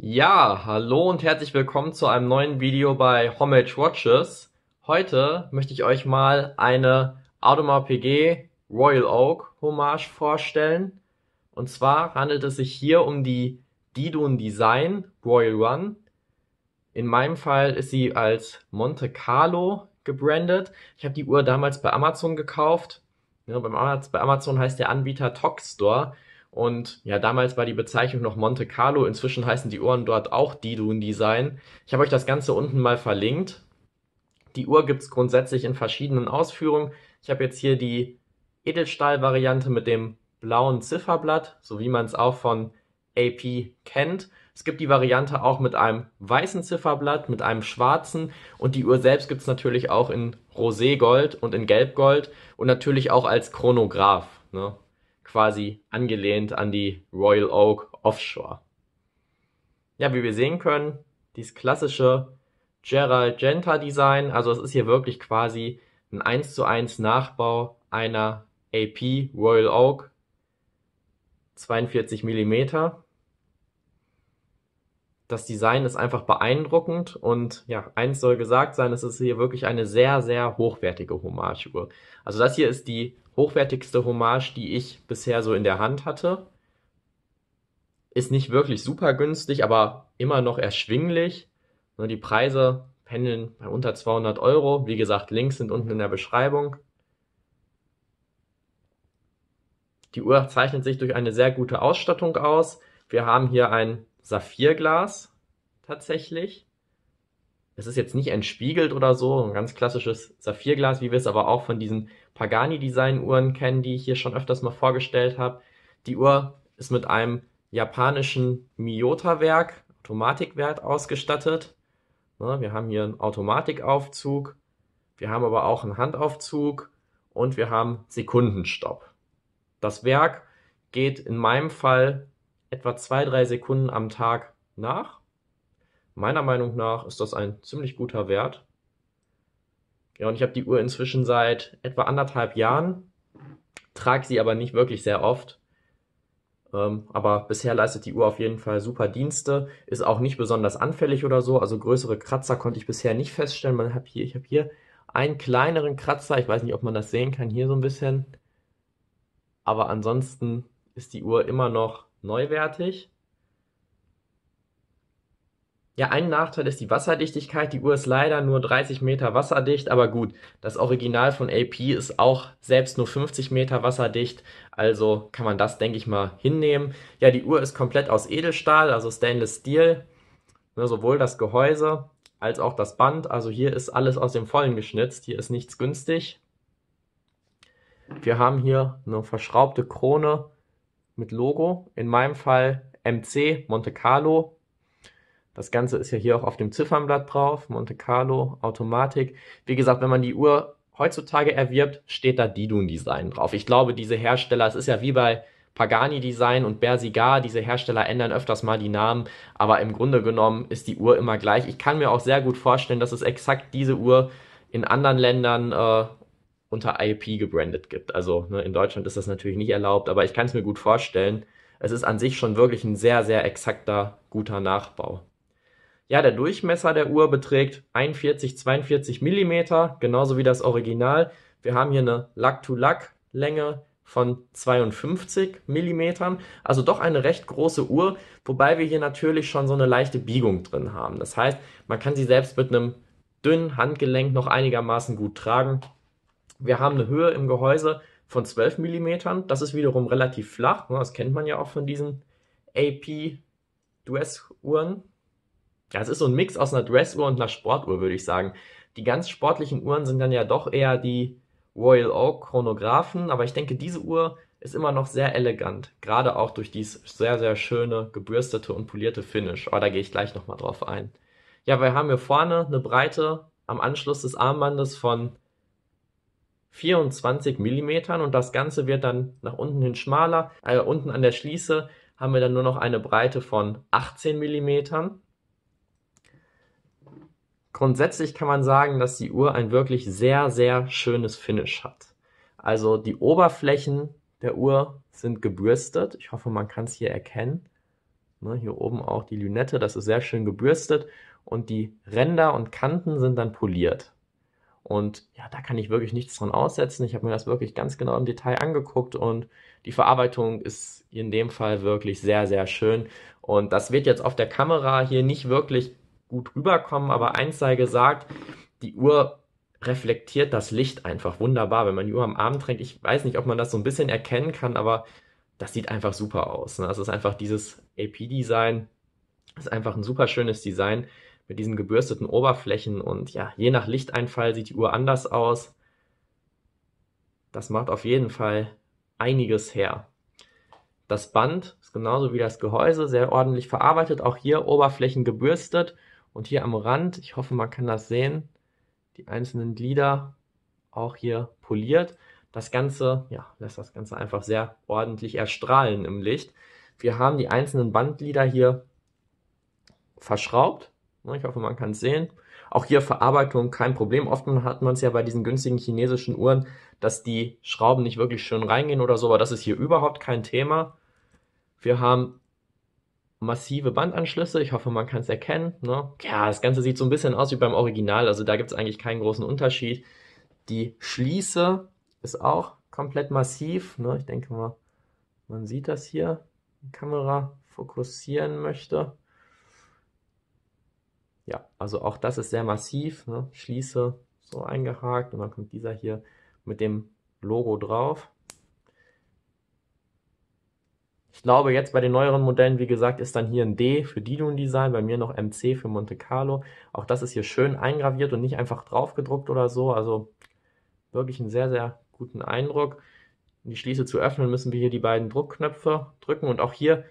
Ja, hallo und herzlich willkommen zu einem neuen Video bei Homage Watches. Heute möchte ich euch mal eine Audemars PG Royal Oak Hommage vorstellen. Und zwar handelt es sich hier um die Didun Design Royal One. In meinem Fall ist sie als Monte Carlo gebrandet. Ich habe die Uhr damals bei Amazon gekauft. Ja, bei Amazon heißt der Anbieter Tox Store. Und ja, damals war die Bezeichnung noch Monte Carlo. Inzwischen heißen die Uhren dort auch Didun Design. Ich habe euch das Ganze unten mal verlinkt. Die Uhr gibt es grundsätzlich in verschiedenen Ausführungen. Ich habe jetzt hier die Edelstahl-Variante mit dem blauen Zifferblatt, so wie man es auch von AP kennt. Es gibt die Variante auch mit einem weißen Zifferblatt, mit einem schwarzen und die Uhr selbst gibt es natürlich auch in Roségold und in Gelbgold und natürlich auch als Chronograph. Ne? quasi angelehnt an die Royal Oak Offshore. Ja, wie wir sehen können, dieses klassische Gerald Genta Design, also es ist hier wirklich quasi ein 1 zu 1 Nachbau einer AP Royal Oak 42 mm das Design ist einfach beeindruckend und ja, eins soll gesagt sein, es ist hier wirklich eine sehr, sehr hochwertige Hommage-Uhr. Also das hier ist die hochwertigste Hommage, die ich bisher so in der Hand hatte. Ist nicht wirklich super günstig, aber immer noch erschwinglich. Die Preise pendeln bei unter 200 Euro. Wie gesagt, Links sind unten in der Beschreibung. Die Uhr zeichnet sich durch eine sehr gute Ausstattung aus. Wir haben hier ein Saphirglas tatsächlich. Es ist jetzt nicht entspiegelt oder so, ein ganz klassisches Saphirglas, wie wir es aber auch von diesen Pagani-Design-Uhren kennen, die ich hier schon öfters mal vorgestellt habe. Die Uhr ist mit einem japanischen Miyota-Werk, Automatikwert ausgestattet. Ne, wir haben hier einen Automatikaufzug, wir haben aber auch einen Handaufzug und wir haben Sekundenstopp. Das Werk geht in meinem Fall etwa zwei, drei Sekunden am Tag nach. Meiner Meinung nach ist das ein ziemlich guter Wert. Ja, und ich habe die Uhr inzwischen seit etwa anderthalb Jahren, trage sie aber nicht wirklich sehr oft. Ähm, aber bisher leistet die Uhr auf jeden Fall super Dienste, ist auch nicht besonders anfällig oder so. Also größere Kratzer konnte ich bisher nicht feststellen. Man hab hier, ich habe hier einen kleineren Kratzer. Ich weiß nicht, ob man das sehen kann, hier so ein bisschen. Aber ansonsten ist die Uhr immer noch neuwertig. Ja, ein Nachteil ist die Wasserdichtigkeit. Die Uhr ist leider nur 30 Meter wasserdicht, aber gut, das Original von AP ist auch selbst nur 50 Meter wasserdicht, also kann man das, denke ich mal, hinnehmen. Ja, die Uhr ist komplett aus Edelstahl, also Stainless Steel, ne, sowohl das Gehäuse als auch das Band. Also hier ist alles aus dem Vollen geschnitzt, hier ist nichts günstig. Wir haben hier eine verschraubte Krone, mit Logo, in meinem Fall MC Monte Carlo. Das Ganze ist ja hier auch auf dem Ziffernblatt drauf, Monte Carlo, Automatik. Wie gesagt, wenn man die Uhr heutzutage erwirbt, steht da Didun Design drauf. Ich glaube, diese Hersteller, es ist ja wie bei Pagani Design und Bersigar, diese Hersteller ändern öfters mal die Namen, aber im Grunde genommen ist die Uhr immer gleich. Ich kann mir auch sehr gut vorstellen, dass es exakt diese Uhr in anderen Ländern äh, unter IP gebrandet gibt. Also ne, in Deutschland ist das natürlich nicht erlaubt, aber ich kann es mir gut vorstellen. Es ist an sich schon wirklich ein sehr, sehr exakter, guter Nachbau. Ja, der Durchmesser der Uhr beträgt 41, 42 mm, genauso wie das Original. Wir haben hier eine Lack-to-Lack-Länge von 52 mm, also doch eine recht große Uhr, wobei wir hier natürlich schon so eine leichte Biegung drin haben. Das heißt, man kann sie selbst mit einem dünnen Handgelenk noch einigermaßen gut tragen. Wir haben eine Höhe im Gehäuse von 12 mm. Das ist wiederum relativ flach. Ne? Das kennt man ja auch von diesen AP-Dress-Uhren. Ja, es ist so ein Mix aus einer Dressuhr und einer Sportuhr, würde ich sagen. Die ganz sportlichen Uhren sind dann ja doch eher die Royal Oak Chronographen, aber ich denke, diese Uhr ist immer noch sehr elegant, gerade auch durch dieses sehr, sehr schöne, gebürstete und polierte Finish. Aber oh, da gehe ich gleich nochmal drauf ein. Ja, wir haben hier vorne eine Breite am Anschluss des Armbandes von 24 mm und das Ganze wird dann nach unten hin schmaler. Also unten an der Schließe haben wir dann nur noch eine Breite von 18 mm. Grundsätzlich kann man sagen, dass die Uhr ein wirklich sehr, sehr schönes Finish hat. Also die Oberflächen der Uhr sind gebürstet. Ich hoffe, man kann es hier erkennen. Ne, hier oben auch die Lünette, das ist sehr schön gebürstet. Und die Ränder und Kanten sind dann poliert. Und ja, da kann ich wirklich nichts dran aussetzen. Ich habe mir das wirklich ganz genau im Detail angeguckt und die Verarbeitung ist in dem Fall wirklich sehr, sehr schön. Und das wird jetzt auf der Kamera hier nicht wirklich gut rüberkommen, aber eins sei gesagt, die Uhr reflektiert das Licht einfach wunderbar. Wenn man die Uhr am Abend trägt, ich weiß nicht, ob man das so ein bisschen erkennen kann, aber das sieht einfach super aus. Ne? Das ist einfach dieses AP-Design, ist einfach ein super schönes Design mit diesen gebürsteten Oberflächen und ja, je nach Lichteinfall sieht die Uhr anders aus. Das macht auf jeden Fall einiges her. Das Band ist genauso wie das Gehäuse sehr ordentlich verarbeitet, auch hier Oberflächen gebürstet und hier am Rand, ich hoffe, man kann das sehen, die einzelnen Glieder auch hier poliert. Das Ganze, ja, lässt das Ganze einfach sehr ordentlich erstrahlen im Licht. Wir haben die einzelnen Bandglieder hier verschraubt Ne, ich hoffe, man kann es sehen. Auch hier Verarbeitung kein Problem. Oft hat man es ja bei diesen günstigen chinesischen Uhren, dass die Schrauben nicht wirklich schön reingehen oder so, aber das ist hier überhaupt kein Thema. Wir haben massive Bandanschlüsse. Ich hoffe, man kann es erkennen. Ne? Ja, das Ganze sieht so ein bisschen aus wie beim Original. Also da gibt es eigentlich keinen großen Unterschied. Die Schließe ist auch komplett massiv. Ne? Ich denke mal, man sieht das hier. Die Kamera fokussieren möchte. Ja, also auch das ist sehr massiv. Ne? Schließe so eingehakt und dann kommt dieser hier mit dem Logo drauf. Ich glaube, jetzt bei den neueren Modellen, wie gesagt, ist dann hier ein D für Didun Design, bei mir noch MC für Monte Carlo. Auch das ist hier schön eingraviert und nicht einfach draufgedruckt oder so. Also wirklich einen sehr, sehr guten Eindruck. Um die Schließe zu öffnen, müssen wir hier die beiden Druckknöpfe drücken und auch hier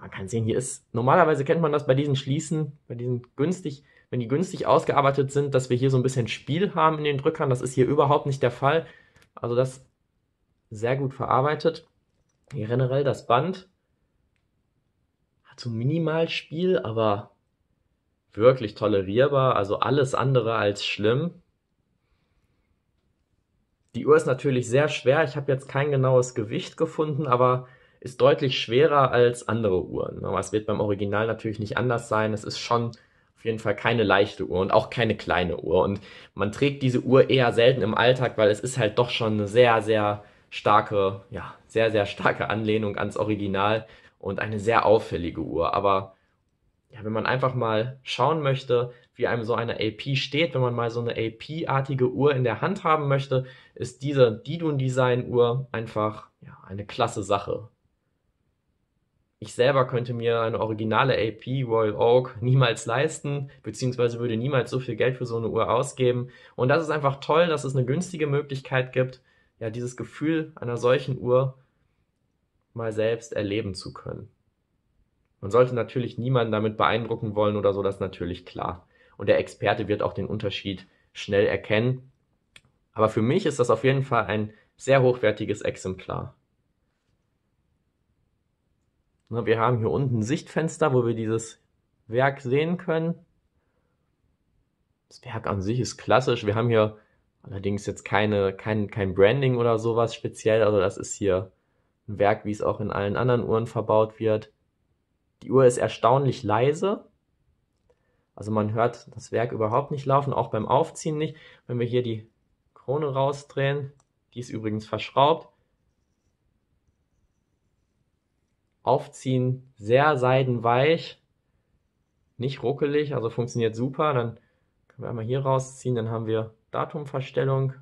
man kann sehen, hier ist, normalerweise kennt man das bei diesen Schließen, bei diesen günstig, wenn die günstig ausgearbeitet sind, dass wir hier so ein bisschen Spiel haben in den Drückern. Das ist hier überhaupt nicht der Fall. Also das sehr gut verarbeitet. Hier generell das Band hat so minimal Spiel, aber wirklich tolerierbar. Also alles andere als schlimm. Die Uhr ist natürlich sehr schwer. Ich habe jetzt kein genaues Gewicht gefunden, aber ist deutlich schwerer als andere Uhren. Ne? Aber es wird beim Original natürlich nicht anders sein. Es ist schon auf jeden Fall keine leichte Uhr und auch keine kleine Uhr. Und man trägt diese Uhr eher selten im Alltag, weil es ist halt doch schon eine sehr, sehr starke, ja, sehr, sehr starke Anlehnung ans Original und eine sehr auffällige Uhr. Aber ja, wenn man einfach mal schauen möchte, wie einem so eine AP steht, wenn man mal so eine AP-artige Uhr in der Hand haben möchte, ist diese Didun Design Uhr einfach ja, eine klasse Sache ich selber könnte mir eine originale AP Royal Oak niemals leisten, beziehungsweise würde niemals so viel Geld für so eine Uhr ausgeben. Und das ist einfach toll, dass es eine günstige Möglichkeit gibt, ja, dieses Gefühl einer solchen Uhr mal selbst erleben zu können. Man sollte natürlich niemanden damit beeindrucken wollen oder so, das ist natürlich klar. Und der Experte wird auch den Unterschied schnell erkennen. Aber für mich ist das auf jeden Fall ein sehr hochwertiges Exemplar. Ne, wir haben hier unten ein Sichtfenster, wo wir dieses Werk sehen können. Das Werk an sich ist klassisch. Wir haben hier allerdings jetzt keine, kein, kein Branding oder sowas speziell. Also das ist hier ein Werk, wie es auch in allen anderen Uhren verbaut wird. Die Uhr ist erstaunlich leise. Also man hört das Werk überhaupt nicht laufen, auch beim Aufziehen nicht. Wenn wir hier die Krone rausdrehen, die ist übrigens verschraubt, aufziehen, sehr seidenweich, nicht ruckelig, also funktioniert super. Dann können wir einmal hier rausziehen, dann haben wir Datumverstellung.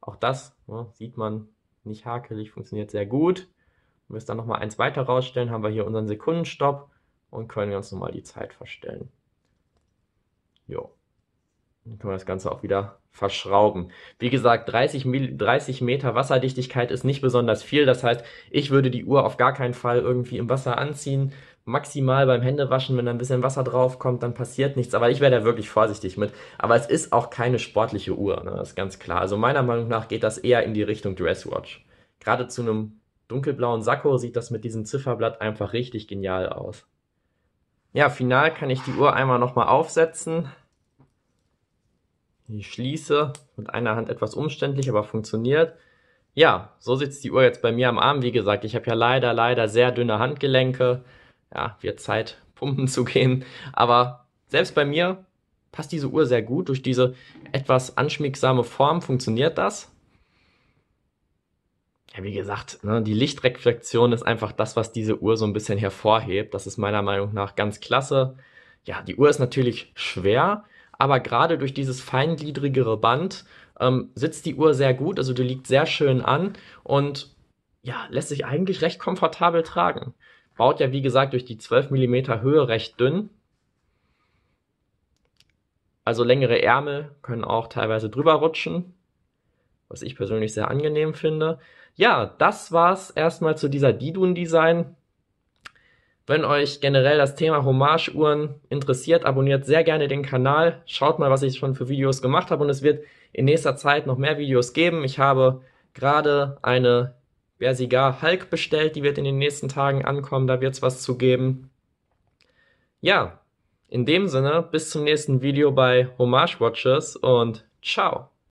Auch das ne, sieht man nicht hakelig, funktioniert sehr gut. Wenn wir es dann nochmal eins weiter rausstellen, haben wir hier unseren Sekundenstopp und können wir uns nochmal die Zeit verstellen. Jo. Dann können wir das Ganze auch wieder verschrauben. Wie gesagt, 30, 30 Meter Wasserdichtigkeit ist nicht besonders viel. Das heißt, ich würde die Uhr auf gar keinen Fall irgendwie im Wasser anziehen. Maximal beim Händewaschen, wenn da ein bisschen Wasser drauf kommt, dann passiert nichts. Aber ich wäre da wirklich vorsichtig mit. Aber es ist auch keine sportliche Uhr, ne? das ist ganz klar. Also meiner Meinung nach geht das eher in die Richtung Dresswatch. Gerade zu einem dunkelblauen Sakko sieht das mit diesem Zifferblatt einfach richtig genial aus. Ja, final kann ich die Uhr einmal nochmal aufsetzen. Ich schließe mit einer Hand etwas umständlich, aber funktioniert. Ja, so sitzt die Uhr jetzt bei mir am Arm. Wie gesagt, ich habe ja leider, leider sehr dünne Handgelenke. Ja, wird Zeit, pumpen zu gehen. Aber selbst bei mir passt diese Uhr sehr gut. Durch diese etwas anschmiegsame Form funktioniert das. Ja, wie gesagt, ne, die Lichtreflexion ist einfach das, was diese Uhr so ein bisschen hervorhebt. Das ist meiner Meinung nach ganz klasse. Ja, die Uhr ist natürlich schwer aber gerade durch dieses feingliedrigere Band ähm, sitzt die Uhr sehr gut, also die liegt sehr schön an und ja, lässt sich eigentlich recht komfortabel tragen. Baut ja, wie gesagt, durch die 12 mm Höhe recht dünn. Also längere Ärmel können auch teilweise drüber rutschen, was ich persönlich sehr angenehm finde. Ja, das war's erstmal zu dieser Didun Design. Wenn euch generell das Thema Hommageuhren interessiert, abonniert sehr gerne den Kanal. Schaut mal, was ich schon für Videos gemacht habe und es wird in nächster Zeit noch mehr Videos geben. Ich habe gerade eine Bersigar Hulk bestellt, die wird in den nächsten Tagen ankommen, da wird es was zu geben. Ja, in dem Sinne, bis zum nächsten Video bei Hommage Watches und ciao!